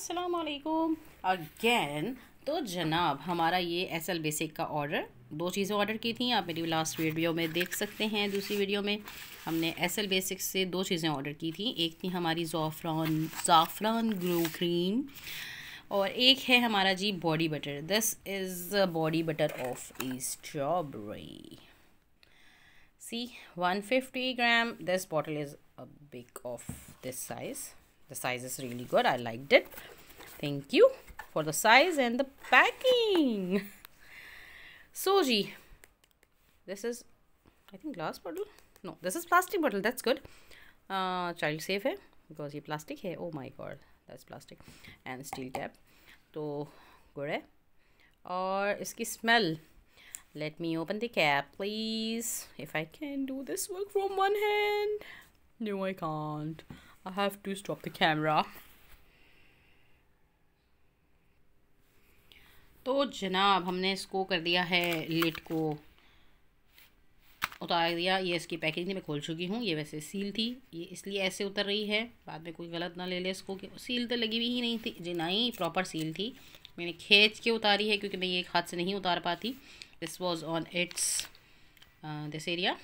असलकुम अगेन तो जनाब हमारा ये एस एल बेसिक का ऑर्डर दो चीज़ें ऑर्डर की थी आप मेरी लास्ट वीडियो में देख सकते हैं दूसरी वीडियो में हमने एस एल बेसिक से दो चीज़ें ऑर्डर की थी एक थी हमारी ज़ाफ़रान ज़ाफ़रान ग्रो क्रीम और एक है हमारा जी body butter this is body butter of strawberry see one fifty gram this bottle is a big of this size The size is really good. I liked it. Thank you for the size and the packing. Soji. This is, I think, glass bottle. No, this is plastic bottle. That's good. Uh, child safe hai because ye plastic hai. Oh my god, that's plastic. And steel cap. So good hai. और इसकी smell. let me open the cap please if i can do this work from one hand no i can't I have to stop the camera. तो जनाब हमने इसको कर दिया है lit को उतार दिया ये इसकी पैकेजिंग मैं खोल चुकी हूँ ये वैसे सील थी ये इसलिए ऐसे उतर रही है बाद में कोई गलत ना ले ले इसको कि सील तो लगी हुई ही नहीं थी जी नहीं प्रॉपर सील थी मैंने खींच के उतारी है क्योंकि मैं ये एक हाथ से नहीं उतार पाती this was on its this area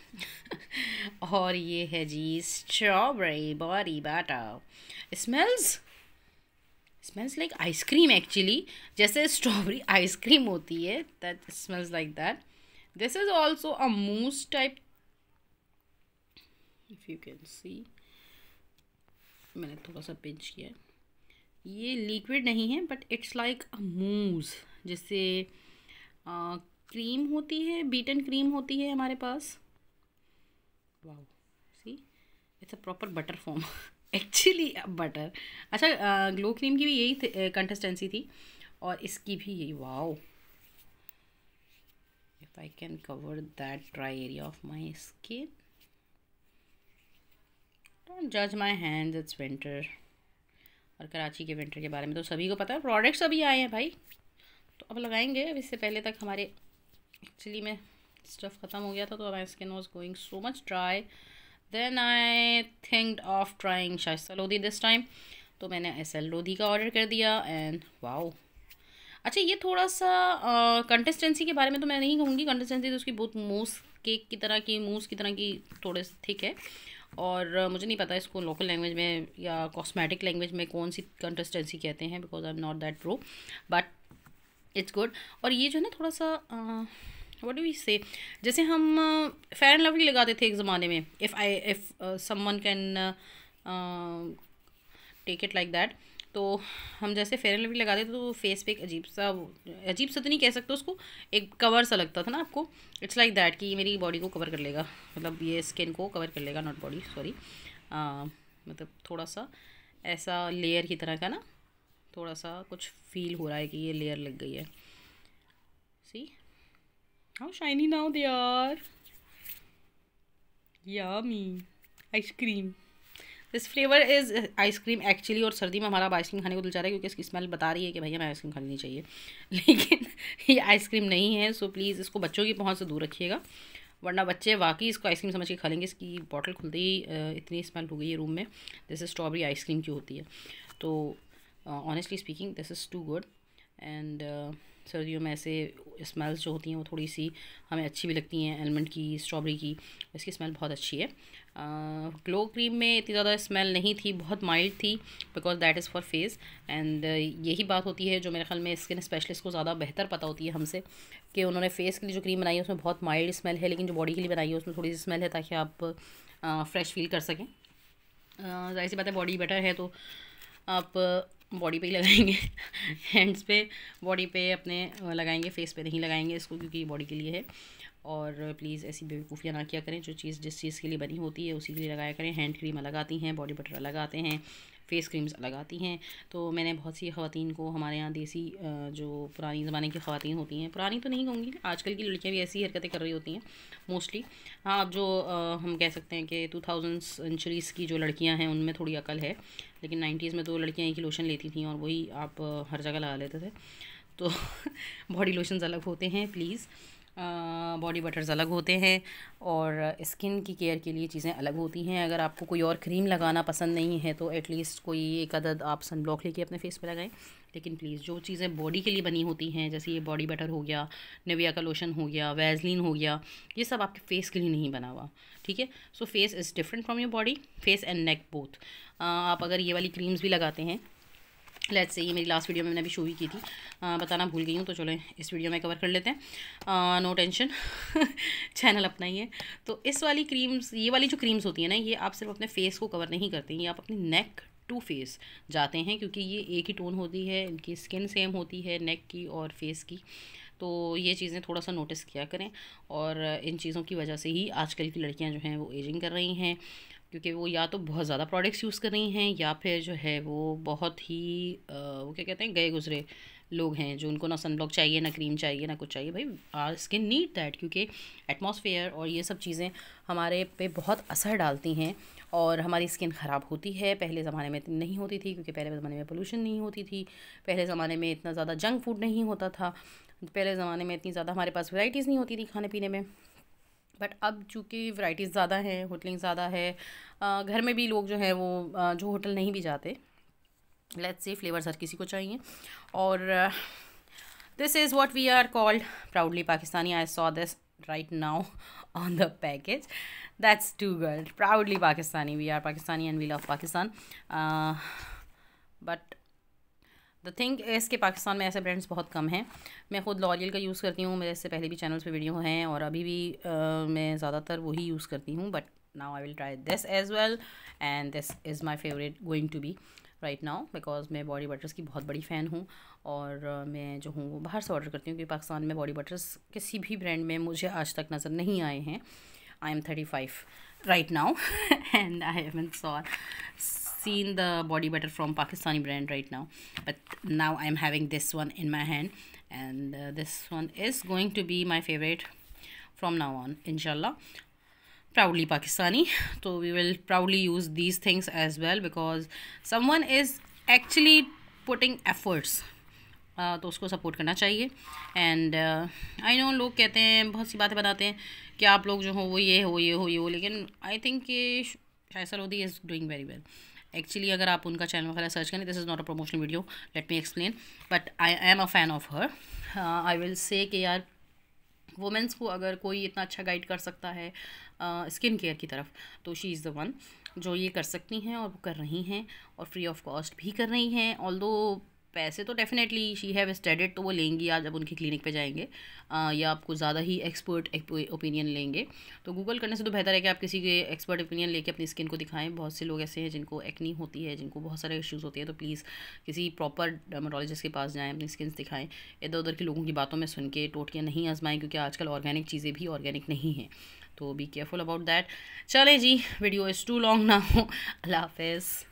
और ये है जी strawberry body butter smells smells like ice cream actually जैसे स्ट्रॉबेरी आइसक्रीम होती है that smells like that this is also a mousse type if you can see मैंने थोड़ा सा पिंच किया ये लिक्विड नहीं है बट इट्स लाइक अ मूज जैसे क्रीम होती है बीटन क्रीम होती है हमारे पास wow see it's a proper butter form actually butter अच्छा ग्लो क्रीम की भी यही कंसिस्टेंसी थी और इसकी भी यही wow if I can cover that dry area of my skin don't जज माई हैंड्स इट्स विंटर और कराची के विंटर के बारे में तो सभी को पता है प्रोडक्ट्स अभी आए हैं भाई तो अब लगाएंगे अब इससे पहले तक हमारे एक्चुअली मैं स्टफ़ ख़त्म हो गया था तो my skin was going so much dry then I think of trying Shaista Lodhi this time तो मैंने एस एल लोधी का ऑर्डर कर दिया एंड वाओ अच्छा ये थोड़ा सा कंटेस्टेंसी के बारे में तो मैं नहीं कहूँगी कंटेस्टेंसी तो उसकी बहुत मूस केक की तरह की मूस की तरह की थोड़े से थिक है और uh, मुझे नहीं पता इसको लोकल लैंग्वेज में या कॉस्मेटिक लैंग्वेज में कौन सी कंटेस्टेंसी कहते हैं because I am not that pro but it's good और ये जो है ना थोड़ा सा वट यू से जैसे हम फेयर एंड लवली लगाते थे एक ज़माने में if I if someone can take it like that तो हम जैसे फेयर एंड लवली लगाते थे तो फेस पे एक अजीब सा अजीब सा तो नहीं कह सकते उसको एक कवर सा लगता था ना आपको इट्स लाइक दैट कि मेरी बॉडी को कवर कर लेगा मतलब ये स्किन को कवर कर लेगा नॉट बॉडी सॉरी मतलब थोड़ा सा ऐसा लेयर की तरह का ना थोड़ा सा कुछ फील हो रहा है कि ये लेयर लग गई है see how shiny now they are yummy ice cream this flavour is ice cream actually और सर्दी में हमारा आइसक्रीम खाने को दिल चाह रहा है क्योंकि इसकी स्मेल बता रही है कि भैया हमें आइसक्रीम खानी नहीं चाहिए लेकिन ये आइसक्रीम नहीं है सो प्लीज़ इसको बच्चों की पहुँच से दूर रखिएगा वरना बच्चे वाकई इसको आइसक्रीम समझ के खा लेंगे इसकी बॉटल खुलते ही uh, इतनी स्मेल हो गई है रूम में जैसे स्ट्रॉबेरी आइसक्रीम की होती है तो honestly speaking this is too good and सर्दियों में ऐसे स्मेल्स जो होती हैं वो थोड़ी सी हमें अच्छी भी लगती हैं एलमंड की स्ट्रॉबेरी की इसकी स्मेल बहुत अच्छी है ग्लो uh, क्रीम में इतनी ज़्यादा स्मेल नहीं थी बहुत माइल्ड थी because that is for face and यही बात होती है जो मेरे ख्याल में स्किन स्पेशलिस्ट को ज़्यादा बेहतर पता होती है हमसे कि उन्होंने फेस के लिए जो क्रीम बनाई है उसमें बहुत माइल्ड स्मेल है लेकिन जो बॉडी के लिए बनाई है उसमें थोड़ी सी स्मेल है ताकि आप फ्रेश uh, फील कर सकें uh, जाहिर सी बात है बॉडी बेटर है तो आप बॉडी पे ही लगाएंगे हैंड्स पे बॉडी पे अपने लगाएंगे फेस पे नहीं लगाएंगे इसको क्योंकि बॉडी के लिए है और प्लीज़ ऐसी बेवकूफ़ियाँ ना किया करें जो चीज़ जिस चीज़ के लिए बनी होती है उसी के लिए लगाया करें हैंड क्रीम अलग आती हैं बॉडी बटर अलग आते हैं फेस क्रीम्स लगाती हैं तो मैंने बहुत सी खातन को हमारे यहाँ देसी जो पुरानी ज़माने की खातन होती हैं पुरानी तो नहीं कहूँगी आजकल की लड़कियाँ भी ऐसी हरकतें कर रही होती हैं मोस्टली हाँ अब जो हम कह सकते हैं कि टू थाउजेंड सेंचुरीज़ की जो लड़कियाँ हैं उनमें थोड़ी अकल है लेकिन नाइन्टीज़ में तो लड़कियाँ एक ही लोशन लेती थी और वही आप हर जगह लगा लेते थे तो बॉडी लोशन अलग होते हैं प्लीज़ बॉडी बटर्स अलग होते हैं और स्किन की केयर के लिए चीज़ें अलग होती हैं अगर आपको कोई और क्रीम लगाना पसंद नहीं है तो एटलीस्ट कोई एक अदद आप ब्लॉक लेके अपने फेस पे लगाएं लेकिन प्लीज़ जो चीज़ें बॉडी के लिए बनी होती हैं जैसे ये बॉडी बटर हो गया निविया का लोशन हो गया वैजलिन हो गया ये सब आपके फेस के लिए नहीं बना हुआ ठीक है so face is different from your body face and neck both आप अगर ये वाली क्रीम्स भी लगाते हैं लेट्स से ये मेरी लास्ट वीडियो में मैंने अभी शो ही की थी आ, बताना भूल गई हूँ तो चलो इस वीडियो में कवर कर लेते हैं नो टेंशन चैनल अपना ही है तो इस वाली क्रीम्स ये वाली जो क्रीम्स होती है ना ये आप सिर्फ अपने फेस को कवर नहीं करते हैं ये आप अपने नेक टू फेस जाते हैं क्योंकि ये एक ही टोन होती है इनकी स्किन सेम होती है नेक की और फेस की तो ये चीज़ें थोड़ा सा नोटिस किया करें और इन चीज़ों की वजह से ही आजकल की लड़कियां जो हैं वो एजिंग कर रही हैं क्योंकि वो या तो बहुत ज़्यादा प्रोडक्ट्स यूज़ कर रही हैं या फिर जो है वो बहुत ही आ, वो क्या कहते हैं गए गुजरे लोग हैं जो उनको ना सनब्लॉक चाहिए ना क्रीम चाहिए ना कुछ चाहिए भाई आर स्किन नीड दैट क्योंकि एटमॉस्फेयर और ये सब चीज़ें हमारे पे बहुत असर डालती हैं और हमारी स्किन ख़राब होती है पहले ज़माने में इतनी नहीं होती थी क्योंकि पहले ज़माने में पोल्यूशन नहीं होती थी पहले ज़माने में इतना ज़्यादा जंक फूड नहीं होता था पहले ज़माने में इतनी ज़्यादा हमारे पास वैराइटीज़ नहीं होती थी खाने पीने में बट अब चूँकि वैराइटीज़ ज़्यादा हैं होटलिंग ज़्यादा है घर में भी लोग जो हैं वो जो होटल नहीं भी जाते लेट्स से फ्लेवर्स हर किसी को चाहिए और this is what we are called proudly Pakistani I saw this right now on the package that's too girled proudly Pakistani we are Pakistani and we love Pakistan but the thing is के पाकिस्तान में ऐसे brands बहुत कम हैं मैं ख़ुद लॉरियल का यूज़ करती हूँ मेरे इससे पहले भी चैनल्स पे वीडियो हैं और अभी भी uh, मैं ज़्यादातर वही यूज़ करती हूँ but now I will try this as well and this is my favourite going to be right now because मैं बॉडी बटर्स की बहुत बड़ी फ़ैन हूँ और मैं जो हूँ वो बाहर से ऑर्डर करती हूँ क्योंकि पाकिस्तान में बॉडी बटर्स किसी भी ब्रांड में मुझे आज तक नज़र नहीं आए हैं I am thirty five right now and I am saw seen the body butter from Pakistani brand right now but now I'm having this one in my hand and uh, this one is going to be my favorite from now on inshallah proudly Pakistani so we will proudly use these things as well because someone is actually putting efforts Uh, तो उसको support करना चाहिए and I know लोग कहते हैं बहुत सी बातें बताते हैं कि आप लोग जो हो वो ये हो ये हो ये हो लेकिन आई थिंक कि शायद Salodi is doing very well actually अगर आप उनका चैनल वगैरह सर्च करें this is not a promotional video let me explain but I am a fan of her I will say कि यार वुमेंस को अगर कोई इतना अच्छा गाइड कर सकता है स्किन uh, केयर की तरफ तो शी इज़ द वन जो ये कर सकती हैं और वो कर रही हैं और फ्री ऑफ कॉस्ट भी कर रही हैं ऑल पैसे तो डेफिनेटली शी हैव स्टडीड तो वो लेंगी आप जब उनकी क्लिनिक पे जाएंगे आ, या आपको ज़्यादा ही एक्सपर्ट ओपिनियन लेंगे तो गूगल करने से तो बेहतर है कि आप किसी के एक्सपर्ट ओपिनियन लेके अपनी स्किन को दिखाएं बहुत से लोग ऐसे हैं जिनको एक्नी होती है जिनको बहुत सारे इश्यूज़ होते हैं तो प्लीज़ किसी प्रॉपर डर्मोटोलॉजिस्ट के पास जाएँ अपनी स्किन दिखाएँ इधर उधर के लोगों की बातों में सुन के टोटकियाँ नहीं आजमाएँ क्योंकि आजकल ऑर्गेनिक चीज़ें भी ऑर्गेनिक नहीं हैं तो बी केयरफुल अबाउट दैट चलें जी वीडियो इज़ टू लॉन्ग ना हो अल्लाह हाफिज़